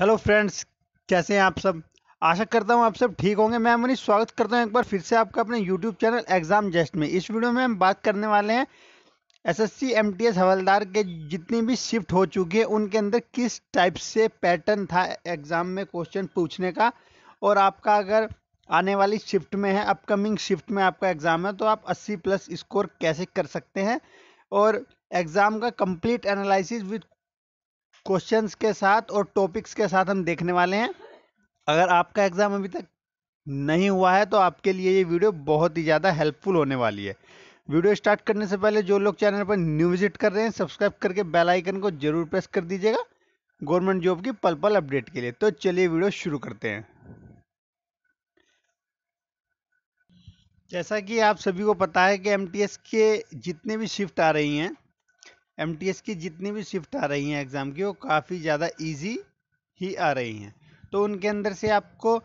hello friends कैसे हैं आप सब आशा करता हूं आप सब ठीक होंगे मैं मनीष स्वागत करता हूं एक बार फिर से आपका अपने यूट्यूब चैनल एग्जाम जस्ट में इस वीडियो में हम बात करने वाले हैं एसएससी एमटीएस हवलदार के जितनी भी शिफ्ट हो चुकी है उनके अंदर किस टाइप से पैटर्न था एग्ज़ाम में क्वेश्चन पूछने का और आपका अगर आने वाली शिफ्ट में है अपकमिंग शिफ्ट में आपका एग्ज़ाम है तो आप अस्सी प्लस स्कोर कैसे कर सकते हैं और एग्ज़ाम का कंप्लीट एनालिसिस विद क्वेश्चंस के साथ और टॉपिक्स के साथ हम देखने वाले हैं अगर आपका एग्ज़ाम अभी तक नहीं हुआ है तो आपके लिए ये वीडियो बहुत ही ज़्यादा हेल्पफुल होने वाली है वीडियो स्टार्ट करने से पहले जो लोग चैनल पर न्यू विजिट कर रहे हैं सब्सक्राइब करके बेल आइकन को जरूर प्रेस कर दीजिएगा गवर्नमेंट जॉब की पल पल अपडेट के लिए तो चलिए वीडियो शुरू करते हैं जैसा कि आप सभी को पता है कि एम के जितने भी शिफ्ट आ रही हैं एम की जितनी भी शिफ्ट आ रही हैं एग्ज़ाम की वो काफ़ी ज़्यादा ईजी ही आ रही हैं तो उनके अंदर से आपको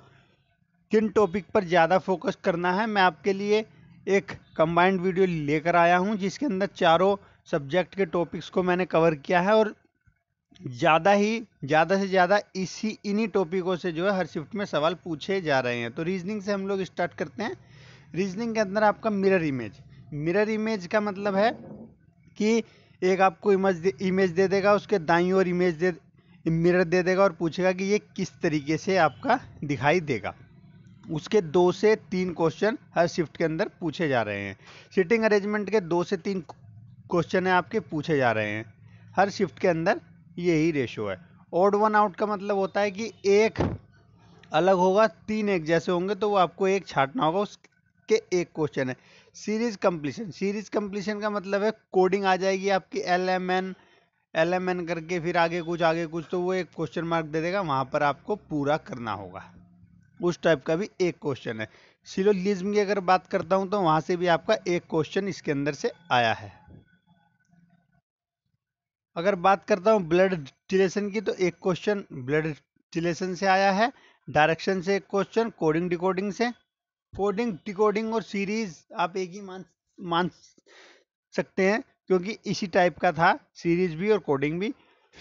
किन टॉपिक पर ज़्यादा फोकस करना है मैं आपके लिए एक कंबाइंड वीडियो लेकर आया हूँ जिसके अंदर चारों सब्जेक्ट के टॉपिक्स को मैंने कवर किया है और ज़्यादा ही ज़्यादा से ज़्यादा इसी इन्हीं टॉपिकों से जो है हर शिफ्ट में सवाल पूछे जा रहे हैं तो रीजनिंग से हम लोग स्टार्ट करते हैं रीजनिंग के अंदर आपका मिरर इमेज मिरर इमेज का मतलब है कि एक आपको इमेज दे इमेज दे देगा उसके दाई और इमेज दे मिरर दे देगा और पूछेगा कि ये किस तरीके से आपका दिखाई देगा उसके दो से तीन क्वेश्चन हर शिफ्ट के अंदर पूछे जा रहे हैं सिटिंग अरेंजमेंट के दो से तीन क्वेश्चन है आपके पूछे जा रहे हैं हर शिफ्ट के अंदर यही रेशो है ओड वन आउट का मतलब होता है कि एक अलग होगा तीन एक जैसे होंगे तो वो आपको एक छाटना होगा उसके एक क्वेश्चन है सीरीज कंप्लीशन सीरीज कंप्लीशन का मतलब है कोडिंग आ जाएगी आपकी L M N L M N करके फिर आगे कुछ आगे कुछ तो वो एक क्वेश्चन मार्क दे देगा वहाँ पर आपको पूरा करना होगा उस टाइप का भी एक क्वेश्चन है सिलोलिज्म की अगर बात करता हूँ तो वहाँ से भी आपका एक क्वेश्चन इसके अंदर से आया है अगर बात करता हूँ ब्लड टिलेशन की तो एक क्वेश्चन ब्लड टिलेशन से आया है डायरेक्शन से एक क्वेश्चन कोडिंग डिकोडिंग से कोडिंग डिकोडिंग और सीरीज आप एक ही मान मान सकते हैं क्योंकि इसी टाइप का था सीरीज भी और कोडिंग भी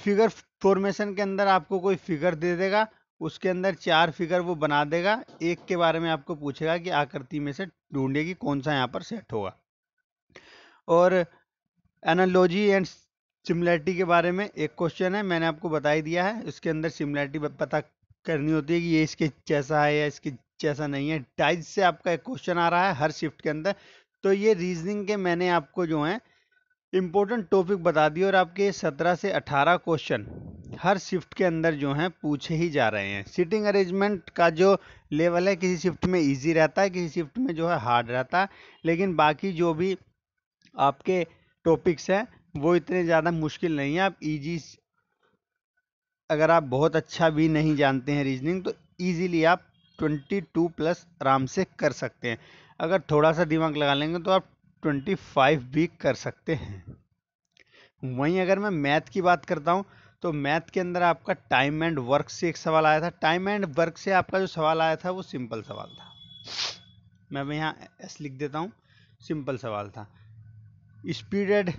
फिगर फॉर्मेशन के अंदर आपको कोई फिगर दे देगा उसके अंदर चार फिगर वो बना देगा एक के बारे में आपको पूछेगा कि आकृति में से ढूंढेगी कौन सा यहाँ पर सेट होगा और एनालॉजी एंड सिमिलैरिटी के बारे में एक क्वेश्चन है मैंने आपको बताई दिया है इसके अंदर सिमिलैरिटी पता करनी होती है कि ये इसके जैसा है या इसके जैसा नहीं है टाइज से आपका एक क्वेश्चन आ रहा है हर शिफ्ट के अंदर तो ये रीजनिंग के मैंने आपको जो है इम्पोर्टेंट टॉपिक बता दिए और आपके सत्रह से अठारह क्वेश्चन हर शिफ्ट के अंदर जो है पूछे ही जा रहे हैं सीटिंग अरेंजमेंट का जो लेवल है किसी शिफ्ट में इजी रहता है किसी शिफ्ट में जो है हार्ड रहता है लेकिन बाकी जो भी आपके टॉपिक्स हैं वो इतने ज़्यादा मुश्किल नहीं है आप इजी अगर आप बहुत अच्छा भी नहीं जानते हैं रीजनिंग तो ईजीली आप 22 प्लस आराम से कर सकते हैं अगर थोड़ा सा दिमाग लगा लेंगे तो आप 25 भी कर सकते हैं वहीं अगर मैं मैथ की बात करता हूँ तो मैथ के अंदर आपका टाइम एंड वर्क से एक सवाल आया था टाइम एंड वर्क से आपका जो सवाल आया था वो सिंपल सवाल था मैं यहाँ एस लिख देता हूँ सिंपल सवाल था speed and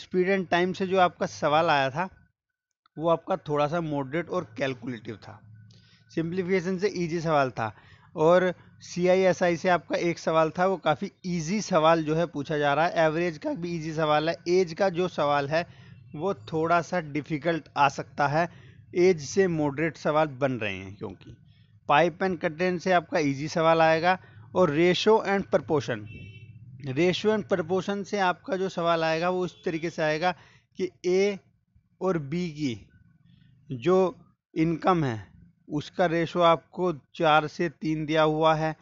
speed and time से जो आपका सवाल आया था वो आपका थोड़ा सा मॉडरेट और कैलकुलेटिव था सिंप्लीफिकेशन से ईजी सवाल था और सी आई एस आई से आपका एक सवाल था वो काफ़ी ईजी सवाल जो है पूछा जा रहा है एवरेज का भी ईजी सवाल है एज का जो सवाल है वो थोड़ा सा डिफ़िकल्ट आ सकता है एज से मॉडरेट सवाल बन रहे हैं क्योंकि पाइप एंड कटेन से आपका इजी सवाल आएगा और ratio and proportion ratio and proportion से आपका जो सवाल आएगा वो इस तरीके से आएगा कि ए और बी की जो इनकम है उसका रेशो आपको चार से तीन दिया हुआ है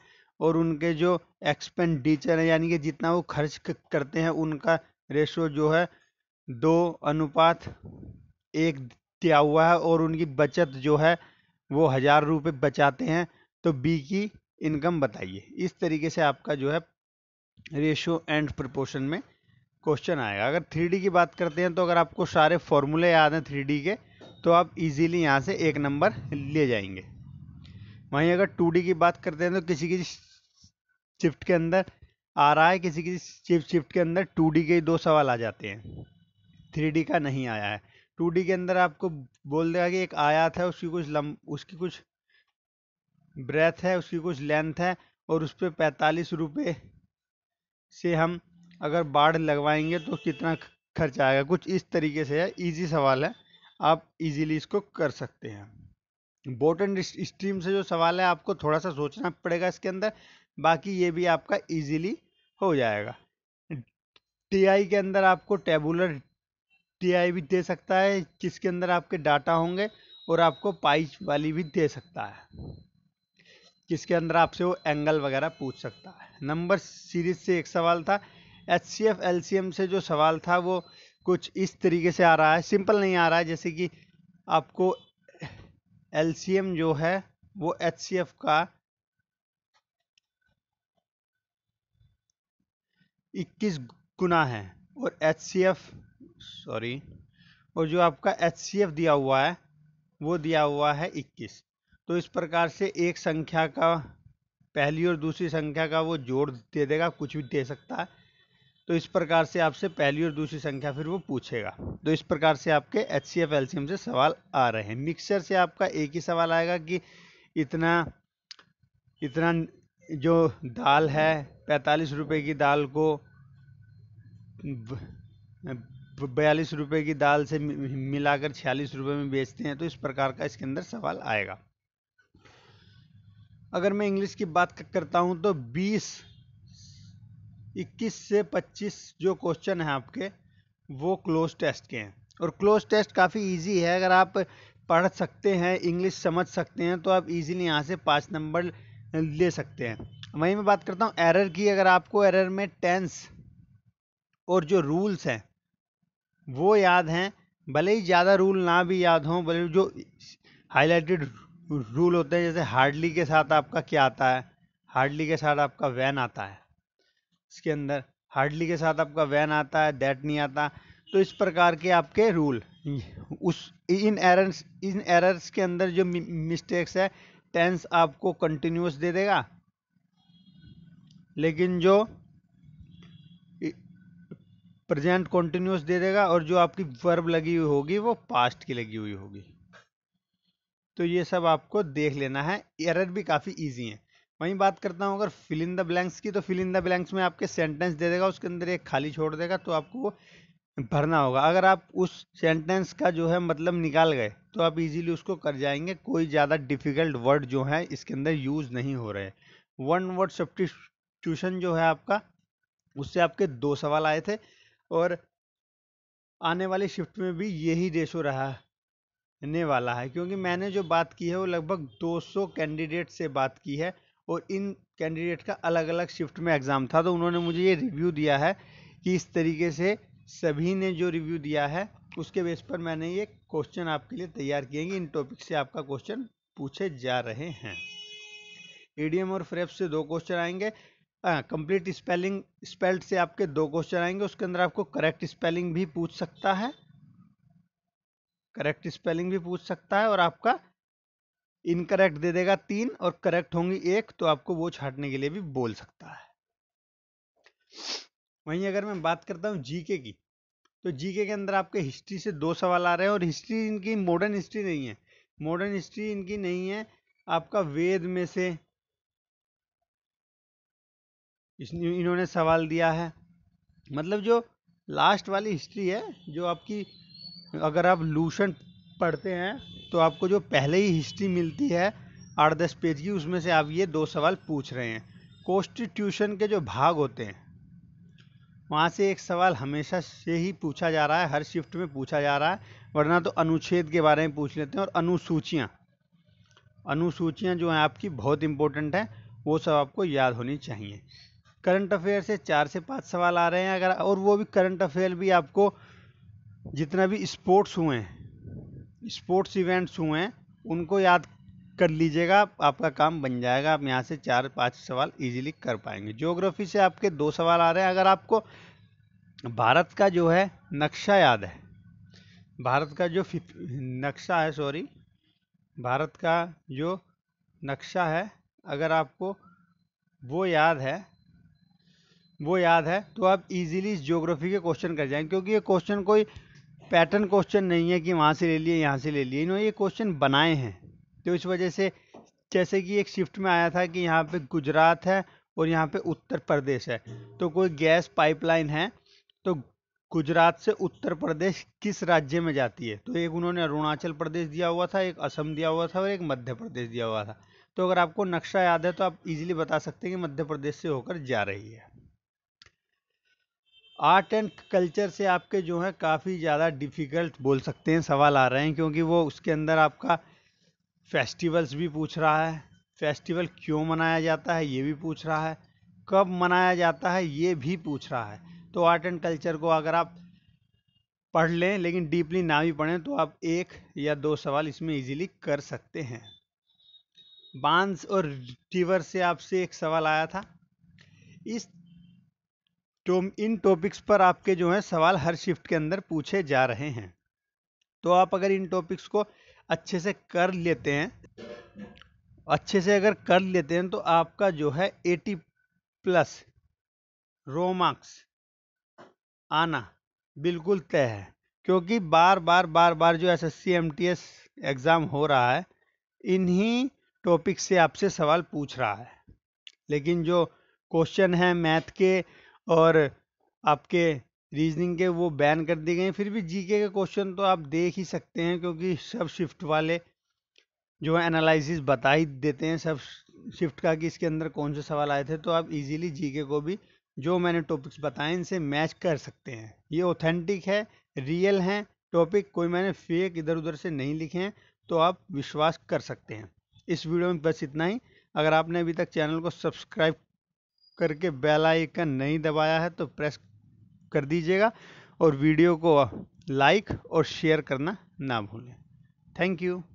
और उनके जो एक्सपेंडिचर है यानी कि जितना वो खर्च करते हैं उनका रेशो जो है दो अनुपात एक दिया हुआ है और उनकी बचत जो है वो हज़ार रुपये बचाते हैं तो बी की इनकम बताइए इस तरीके से आपका जो है रेशो एंड प्रपोर्शन में क्वेश्चन आएगा अगर थ्री की बात करते हैं तो अगर आपको सारे फॉर्मूले याद हैं थ्री के तो आप इजीली यहाँ से एक नंबर ले जाएंगे वहीं अगर टू की बात करते हैं तो किसी किसी शिफ्ट के अंदर आ रहा है किसी किसी शिफ्ट के अंदर टू के दो सवाल आ जाते हैं थ्री का नहीं आया है टू के अंदर आपको बोल देगा कि एक आयात है उसकी कुछ लम उसकी कुछ ब्रेथ है उसकी कुछ लेंथ है और उस पर पैंतालीस रुपये से हम अगर बाढ़ लगवाएंगे तो कितना खर्च आएगा कुछ इस तरीके से है इजी सवाल है आप इजीली इसको कर सकते हैं बोट एंड स्ट्रीम से जो सवाल है आपको थोड़ा सा सोचना पड़ेगा इसके अंदर बाकी ये भी आपका इजीली हो जाएगा टीआई के अंदर आपको टेबुलर टीआई भी दे सकता है जिसके अंदर आपके डाटा होंगे और आपको पाइच वाली भी दे सकता है किसके अंदर आपसे वो एंगल वगैरह पूछ सकता है नंबर सीरीज से एक सवाल था H C F L C M से जो सवाल था वो कुछ इस तरीके से आ रहा है सिंपल नहीं आ रहा है जैसे कि आपको एल सी एम जो है वो एच सी एफ का इक्कीस गुना है और एच सी एफ सॉरी और जो आपका एच सी एफ दिया हुआ है वो दिया हुआ है इक्कीस तो इस प्रकार से एक संख्या का पहली और दूसरी संख्या का वो जोड़ दे देगा कुछ भी दे सकता है तो इस प्रकार से आपसे पहली और दूसरी संख्या फिर वो पूछेगा तो इस प्रकार से आपके एच सी एफ एलसीएम से सवाल आ रहे हैं मिक्सचर से आपका एक ही सवाल आएगा कि इतना इतना जो दाल है पैंतालीस रुपए की दाल को बयालीस रुपए की दाल से मिलाकर छियालीस रुपए में बेचते हैं तो इस प्रकार का इसके अंदर सवाल आएगा अगर मैं इंग्लिश की बात करता हूं तो बीस 21 से 25 जो क्वेश्चन हैं आपके वो क्लोज टेस्ट के हैं और क्लोज टेस्ट काफ़ी इजी है अगर आप पढ़ सकते हैं इंग्लिश समझ सकते हैं तो आप इजीली यहाँ से पाँच नंबर ले सकते हैं वहीं मैं बात करता हूँ एरर की अगर आपको एरर में टेंस और जो रूल्स हैं वो याद हैं भले ही ज़्यादा रूल ना भी याद हों भले जो हाईलाइटेड रूल होते हैं जैसे हार्डली के साथ आपका क्या आता है हार्डली के साथ आपका वैन आता है इसके अंदर हार्डली के साथ आपका वैन आता है दैट नहीं आता तो इस प्रकार के आपके रूल उस इन एरर्स इन एरर्स के अंदर जो मिस्टेक्स है टेंस आपको कंटिन्यूस दे देगा लेकिन जो प्रेजेंट कंटिन्यूस दे देगा और जो आपकी वर्ब लगी हुई होगी वो पास्ट की लगी हुई होगी तो ये सब आपको देख लेना है एरर भी काफ़ी इजी है वहीं बात करता हूँ अगर फिल इन द ब्लैंक्स की तो फिल इन द ब्लैंक्स में आपके सेंटेंस दे देगा उसके अंदर एक खाली छोड़ देगा तो आपको भरना होगा अगर आप उस सेंटेंस का जो है मतलब निकाल गए तो आप इजीली उसको कर जाएंगे कोई ज़्यादा डिफिकल्ट वर्ड जो है इसके अंदर यूज़ नहीं हो रहे वन वर्ड सब्टिट्यूशन जो है आपका उससे आपके दो सवाल आए थे और आने वाले शिफ्ट में भी यही रेशो रहा ने वाला है क्योंकि मैंने जो बात की है वो लगभग 200 कैंडिडेट से बात की है और इन कैंडिडेट का अलग अलग शिफ्ट में एग्ज़ाम था तो उन्होंने मुझे ये रिव्यू दिया है कि इस तरीके से सभी ने जो रिव्यू दिया है उसके बेस पर मैंने ये क्वेश्चन आपके लिए तैयार किए हैं इन टॉपिक से आपका क्वेश्चन पूछे जा रहे हैं ईडीएम e और फ्रेप e से दो क्वेश्चन आएंगे कंप्लीट स्पेलिंग स्पेल्ड से आपके दो क्वेश्चन आएंगे उसके अंदर आपको करेक्ट स्पेलिंग भी पूछ सकता है करेक्ट स्पेलिंग भी पूछ सकता है और आपका इनकरेक्ट दे देगा तीन और करेक्ट होंगी एक तो आपको वो छाटने के लिए भी बोल सकता है वहीं अगर मैं बात करता हूँ जीके की तो जीके के अंदर आपके हिस्ट्री से दो सवाल आ रहे हैं और हिस्ट्री इनकी मॉडर्न हिस्ट्री नहीं है मॉडर्न हिस्ट्री इनकी नहीं है आपका वेद में से इन्होंने सवाल दिया है मतलब जो लास्ट वाली हिस्ट्री है जो आपकी अगर आप लूशन पढ़ते हैं तो आपको जो पहले ही हिस्ट्री मिलती है आठ दस पेज की उसमें से आप ये दो सवाल पूछ रहे हैं कॉन्स्टिट्यूशन के जो भाग होते हैं वहाँ से एक सवाल हमेशा से ही पूछा जा रहा है हर शिफ्ट में पूछा जा रहा है वरना तो अनुच्छेद के बारे में पूछ लेते हैं और अनुसूचियाँ अनुसूचियाँ जो हैं आपकी बहुत इंपॉर्टेंट हैं वो सब आपको याद होनी चाहिए करंट अफेयर से चार से पाँच सवाल आ रहे हैं अगर और वो भी करंट अफेयर भी आपको जितना भी स्पोर्ट्स हुए हैं स्पोर्ट्स इवेंट्स हुए हैं उनको याद कर लीजिएगा आपका काम बन जाएगा आप यहाँ से चार पाँच सवाल इजीली कर पाएंगे ज्योग्राफी से आपके दो सवाल आ रहे हैं अगर आपको भारत का जो है नक्शा याद है भारत का जो नक्शा है सॉरी भारत का जो नक्शा है अगर आपको वो याद है वो याद है तो आप इजीली ज्योग्राफी के क्वेश्चन कर जाएंगे क्योंकि ये क्वेश्चन कोई पैटर्न क्वेश्चन नहीं है कि वहाँ से ले लिए यहाँ से ले लिए इन्होंने ये क्वेश्चन बनाए हैं तो इस वजह से जैसे कि एक शिफ्ट में आया था कि यहाँ पे गुजरात है और यहाँ पे उत्तर प्रदेश है तो कोई गैस पाइपलाइन है तो गुजरात से उत्तर प्रदेश किस राज्य में जाती है तो एक उन्होंने अरुणाचल प्रदेश दिया हुआ था एक असम दिया हुआ था और एक मध्य प्रदेश दिया हुआ था तो अगर आपको नक्शा याद है तो आप इजीली बता सकते हैं कि मध्य प्रदेश से होकर जा रही है आर्ट एंड कल्चर से आपके जो है काफ़ी ज़्यादा डिफ़िकल्ट बोल सकते हैं सवाल आ रहे हैं क्योंकि वो उसके अंदर आपका फेस्टिवल्स भी पूछ रहा है फेस्टिवल क्यों मनाया जाता है ये भी पूछ रहा है कब मनाया जाता है ये भी पूछ रहा है तो आर्ट एंड कल्चर को अगर आप पढ़ लें लेकिन डीपली ना भी पढ़ें तो आप एक या दो सवाल इसमें इजीली कर सकते हैं बांस और रिवर से आपसे एक सवाल आया था इस तो इन टॉपिक्स पर आपके जो हैं सवाल हर शिफ्ट के अंदर पूछे जा रहे हैं तो आप अगर इन टॉपिक्स को अच्छे से कर लेते हैं अच्छे से अगर कर लेते हैं तो आपका जो है 80 प्लस रो मार्क्स आना बिल्कुल तय है क्योंकि बार बार बार बार जो S S C M T S exam हो रहा है इन्हीं टॉपिक से आपसे सवाल पूछ रहा है लेकिन जो क्वेश्चन है मैथ के और आपके रीजनिंग के वो बैन कर दिए गए फिर भी जीके के क्वेश्चन तो आप देख ही सकते हैं क्योंकि सब शिफ्ट वाले जो है एनालिसिस बता ही देते हैं सब शिफ्ट का कि इसके अंदर कौन से सवाल आए थे तो आप इजीली जीके को भी जो मैंने टॉपिक्स बताए इनसे मैच कर सकते हैं ये ऑथेंटिक है रियल हैं टॉपिक कोई मैंने फेक इधर उधर से नहीं लिखे हैं तो आप विश्वास कर सकते हैं इस वीडियो में बस इतना ही अगर आपने अभी तक चैनल को सब्सक्राइब करके बेल आइकन नहीं दबाया है तो प्रेस कर दीजिएगा और वीडियो को लाइक और शेयर करना ना भूलें थैंक यू